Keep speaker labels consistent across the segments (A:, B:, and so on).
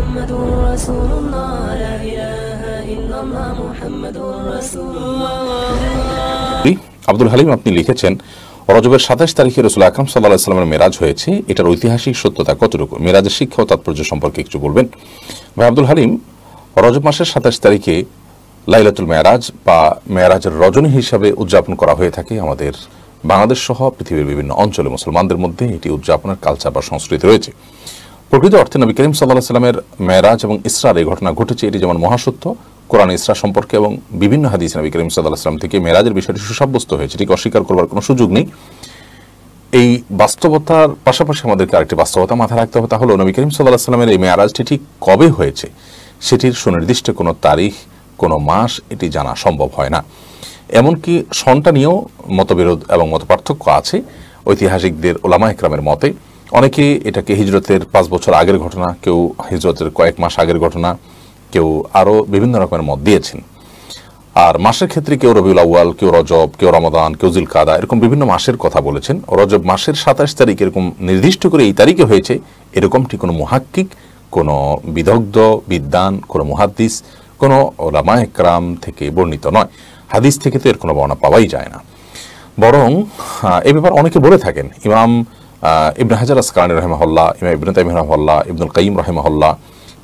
A: محمد رسول الله لا الله محمد رسول الله আব্দুল হালিম আপনি লিখেছেন রজবের সাতাশ তারিখে রসুল আকরাম সাল্লাহ মেরাজ হয়েছে এটার ঐতিহাসিক সত্যতা কতটুকু মেরাজের শিক্ষা ও তাৎপর্য সম্পর্কে কিছু বলবেন ভাই আব্দুল হালিম রজব মাসের সাতাশ তারিখে লাইলাতুল মেয়ারাজ বা মেয়ারাজের রজনী হিসাবে উদযাপন করা হয়ে থাকে আমাদের বাংলাদেশ সহ পৃথিবীর বিভিন্ন অঞ্চলে মুসলমানদের মধ্যে এটি উদযাপনের কালচার বা সংস্কৃতি রয়েছে প্রকৃত অর্থে নবী করিম সাল্লাহ সাল্লামের মেয়েরাজ এবং ইসরার এই ঘটনা ঘটেছে এটি যেমন মহাসত্য কোরআন ইসরা সম্পর্কে এবং বিভিন্ন হাদিস নবী করিম সাল্লাহ সাল্লাম থেকে মেয়েরাজের বিষয়টি সুসাব্যস্ত হয়েছে এটিকে অস্বীকার করবার কোনো সুযোগ নেই এই বাস্তবতার পাশাপাশি আমাদেরকে আরেকটি বাস্তবতা মাথায় রাখতে হবে তা হলো নবী করিম সাল্লাহ সাল্লামের এই মেয়ারাজটি ঠিক কবে হয়েছে সেটির সুনির্দিষ্ট কোনো তারিখ কোনো মাস এটি জানা সম্ভব হয় না এমনকি সন্টা নিয়েও মতবিরোধ এবং মতপার্থক্য আছে ঐতিহাসিকদের ওলামা একরামের মতে অনেকে এটাকে হিজরতের পাঁচ বছর আগের ঘটনা কেউ হিজরতের কয়েক মাস আগের ঘটনা কেউ আরও বিভিন্ন রকমের মত দিয়েছেন আর মাসের ক্ষেত্রে কেউ রবিউল আউ্য়াল কেউ রজব কেউ রমাদান কেউ জিল কাদা এরকম বিভিন্ন মাসের কথা বলেছেন রজব মাসের সাতাশ তারিখ এরকম নির্দিষ্ট করে এই তারিখে হয়েছে এরকমটি কোনো মহাক্কিক কোনো বিদগ্ধ বিদ্যান কোনো মুহাদ্দিস কোনো রামায়করাম থেকে বর্ণিত নয় হাদিস থেকে তো এর কোনো বর্ণনা পাওয়াই যায় না বরং এ ব্যাপার অনেকে বলে থাকেন ইমাম ইবনে হাজার আসকানি রহমাহুল্লাহ ইমাম ইবনে তাইম রহমাল্লাহ ইবনুল কাইম রহমাহুল্লাহ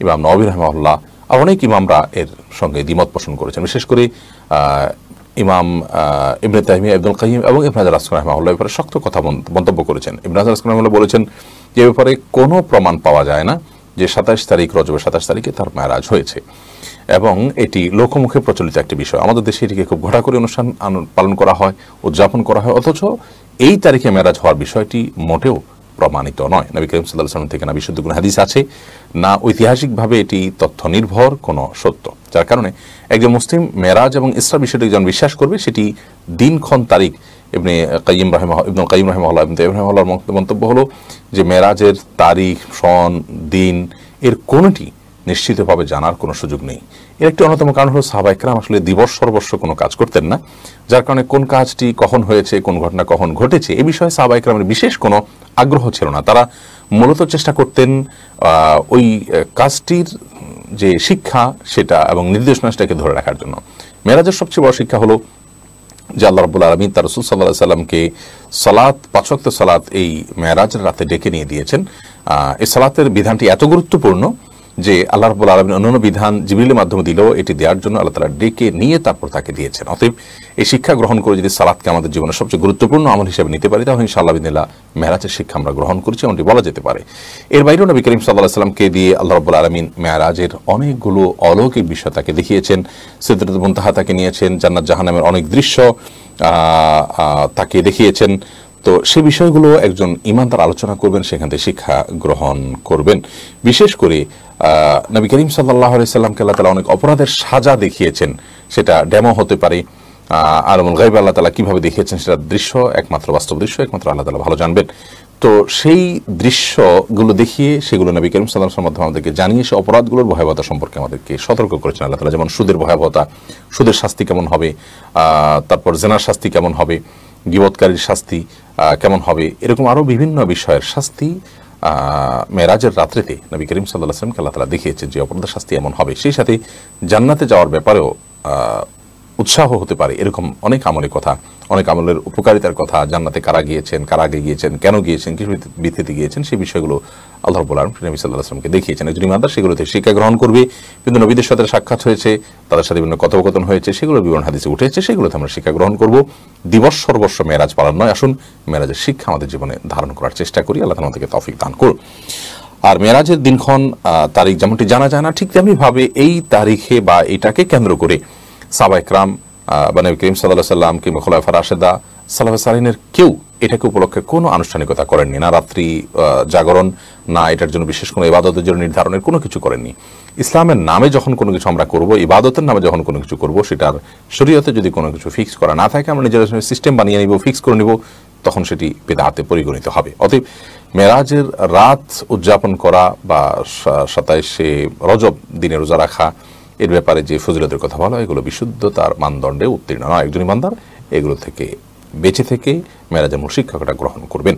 A: ইমাম নবী রহমাহুল্লাহ আর অনেক ইমামরা এর সঙ্গে দ্বিমত পোষণ করেছেন বিশেষ করে ইমাম ইবনে তাহমিয়া ইবদুল কাহিম এবং ইবন হাজার আসকান রহমাউল্লাহ ব্যাপারে শক্ত কথা মন্তব্য করেছেন ইবন হাজার আসকান রহমাল্লাহ বলেছেন যে ব্যাপারে কোনো প্রমাণ পাওয়া যায় না যে সাতাশ তারিখ রজবের সাতাশ তারিখে তার ম্যারাজ হয়েছে এবং এটি লোকমুখে প্রচলিত একটি বিষয় আমাদের দেশে এটিকে খুব ঘটা করে অনুষ্ঠান পালন করা হয় উদযাপন করা হয় অথচ এই তারিখে মেরাজ হওয়ার বিষয়টি মোটেও প্রমাণিত নয় নবী করিম সাল্লাহ সাল্লাম থেকে না বিশুদ্ধ কোনো হাদিস আছে না ঐতিহাসিকভাবে এটি তথ্য নির্ভর কোনো সত্য যার কারণে একজন মুসলিম মেরাজ এবং ইসরা বিষয়টি যখন বিশ্বাস করবে সেটি দিনক্ষণ তারিখ এমনি কাইম রাহেমা ইবনুল কাইম রাহেমাল্লাহ ইব্রাহিম আল্লাহর মন্তব্য হলো যে মেরাজের তারিখ সন দিন এর কোনোটি নিশ্চিতভাবে জানার কোনো সুযোগ নেই এর একটি অন্যতম কারণ হলো সাহাবাইকরাম আসলে দিবস সর্বস্ব কোনো কাজ করতেন না যার কারণে কোন কাজটি কখন হয়েছে কোন ঘটনা কখন ঘটেছে এ বিষয়ে সাহাবাইকরামের বিশেষ কোনো আগ্রহ ছিল না তারা মূলত চেষ্টা করতেন ওই কাজটির যে শিক্ষা সেটা এবং নির্দেশনা সেটাকে ধরে রাখার জন্য মেয়েরাজের সবচেয়ে বড় শিক্ষা হলো যে আল্লাহ রবুল্লা আলমী তার রসুল সাল্লাহ সাল্লামকে সালাত পাচক্ত সালাত এই মেয়েরাজের রাতে ডেকে নিয়ে দিয়েছেন এই সালাতের বিধানটি এত গুরুত্বপূর্ণ যে আল্লাহ রব্বুল আলমীর অন্যান্য বিধান জিবিলের মাধ্যমে দিলেও এটি দেওয়ার জন্য আল্লাহ তালা ডেকে নিয়ে তারপর তাকে দিয়েছেন অতএব এই শিক্ষা গ্রহণ করে যদি সালাদকে আমাদের জীবনে সবচেয়ে গুরুত্বপূর্ণ আমল হিসেবে নিতে পারি তাহলে ইনশাআল্লাহ বিদিল্লা মেয়ারাজের শিক্ষা আমরা গ্রহণ করছি এমনটি বলা যেতে পারে এর বাইরেও নবী করিম সাল্লাহ সাল্লামকে দিয়ে আল্লাহ রব্বুল আলমিন মেয়ারাজের অনেকগুলো অলৌকিক বিষয় তাকে দেখিয়েছেন সিদ্ধার্থ মুন্তাহা তাকে নিয়েছেন জান্নাত জাহানামের অনেক দৃশ্য তাকে দেখিয়েছেন তো সে বিষয়গুলো একজন ইমানদার আলোচনা করবেন সেখান থেকে শিক্ষা গ্রহণ করবেন বিশেষ করে নবী করিম সাল্লাহ আলাইসাল্লামকে আল্লাহ তালা অনেক অপরাধের সাজা দেখিয়েছেন সেটা ডেমো হতে পারে আলমুল গাইব আল্লাহ তালা কীভাবে দেখিয়েছেন সেটা দৃশ্য একমাত্র বাস্তব দৃশ্য একমাত্র আল্লাহ তালা ভালো জানবেন তো সেই দৃশ্যগুলো দেখিয়ে সেগুলো নবী করিম সাল্লাহ মাধ্যমে আমাদেরকে জানিয়ে সে অপরাধগুলোর ভয়াবহতা সম্পর্কে আমাদেরকে সতর্ক করেছেন আল্লাহ তালা যেমন সুদের ভয়াবহতা সুদের শাস্তি কেমন হবে তারপর জেনার শাস্তি কেমন হবে গিবৎকারীর শাস্তি কেমন হবে এরকম আরও বিভিন্ন বিষয়ের শাস্তি মেরাজের রাত্রিতে নবী করিম সাল্লাহ আসলামকে আল্লাহ তালা দেখিয়েছেন যে অপরাধের শাস্তি এমন হবে সেই সাথে জান্নাতে যাওয়ার ব্যাপারেও উৎসাহ হতে পারে এরকম অনেক আমলের কথা অনেক আমলের উপকারিতার কথা জান্নাতে কারা গিয়েছেন কারা আগে গিয়েছেন কেন গিয়েছেন কিছু ভিত্তিতে গিয়েছেন সেই বিষয়গুলো আল্লাহ বলার নবী সাল্লাহ আসলামকে দেখিয়েছেন একজন ইমানদার সেগুলো থেকে শিক্ষা গ্রহণ করবে বিভিন্ন নবীদের সাথে সাক্ষাৎ হয়েছে তাদের সাথে বিভিন্ন কথোপকথন হয়েছে সেগুলো বিবরণ হাদিসে উঠেছে সেগুলোতে আমরা শিক্ষা গ্রহণ করব দিবস সর্বস্ব মেরাজ পালন নয় আসুন মেরাজের শিক্ষা আমাদের জীবনে ধারণ করার চেষ্টা করি আল্লাহ আমাদেরকে তফিক দান করুন আর মেরাজের দিনক্ষণ তারিখ যেমনটি জানা যায় না ঠিক তেমনিভাবে এই তারিখে বা এটাকে কেন্দ্র করে সাবা ইকরাম বা নবী করিম সাল্লাহ সাল্লাম কিংবা খোলাফা রাশেদা সাল্লাহ সালিনের কেউ এটাকে উপলক্ষে কোনো আনুষ্ঠানিকতা করেননি না রাত্রি জাগরণ না এটার জন্য বিশেষ কোনো ইবাদতের জন্য নির্ধারণের কোনো কিছু করেননি ইসলামের নামে যখন কোনো কিছু আমরা করবো ইবাদতের নামে যখন কোনো কিছু করবো সেটার শরীয়তে যদি কোনো কিছু ফিক্স করা না থাকে আমরা নিজের সিস্টেম বানিয়ে নিব ফিক্স করে নিব তখন সেটি বেদাহাতে পরিগণিত হবে অতএব মেরাজের রাত উদযাপন করা বা সাতাইশে রজব দিনে রোজা রাখা এর ব্যাপারে যে ফজিলতের কথা বলা হয় এগুলো তার মানদণ্ডে উত্তীর্ণ নয় একজন ইমানদার এগুলো থেকে বেঁচে থেকে মেরাজামুল শিক্ষকটা গ্রহণ করবেন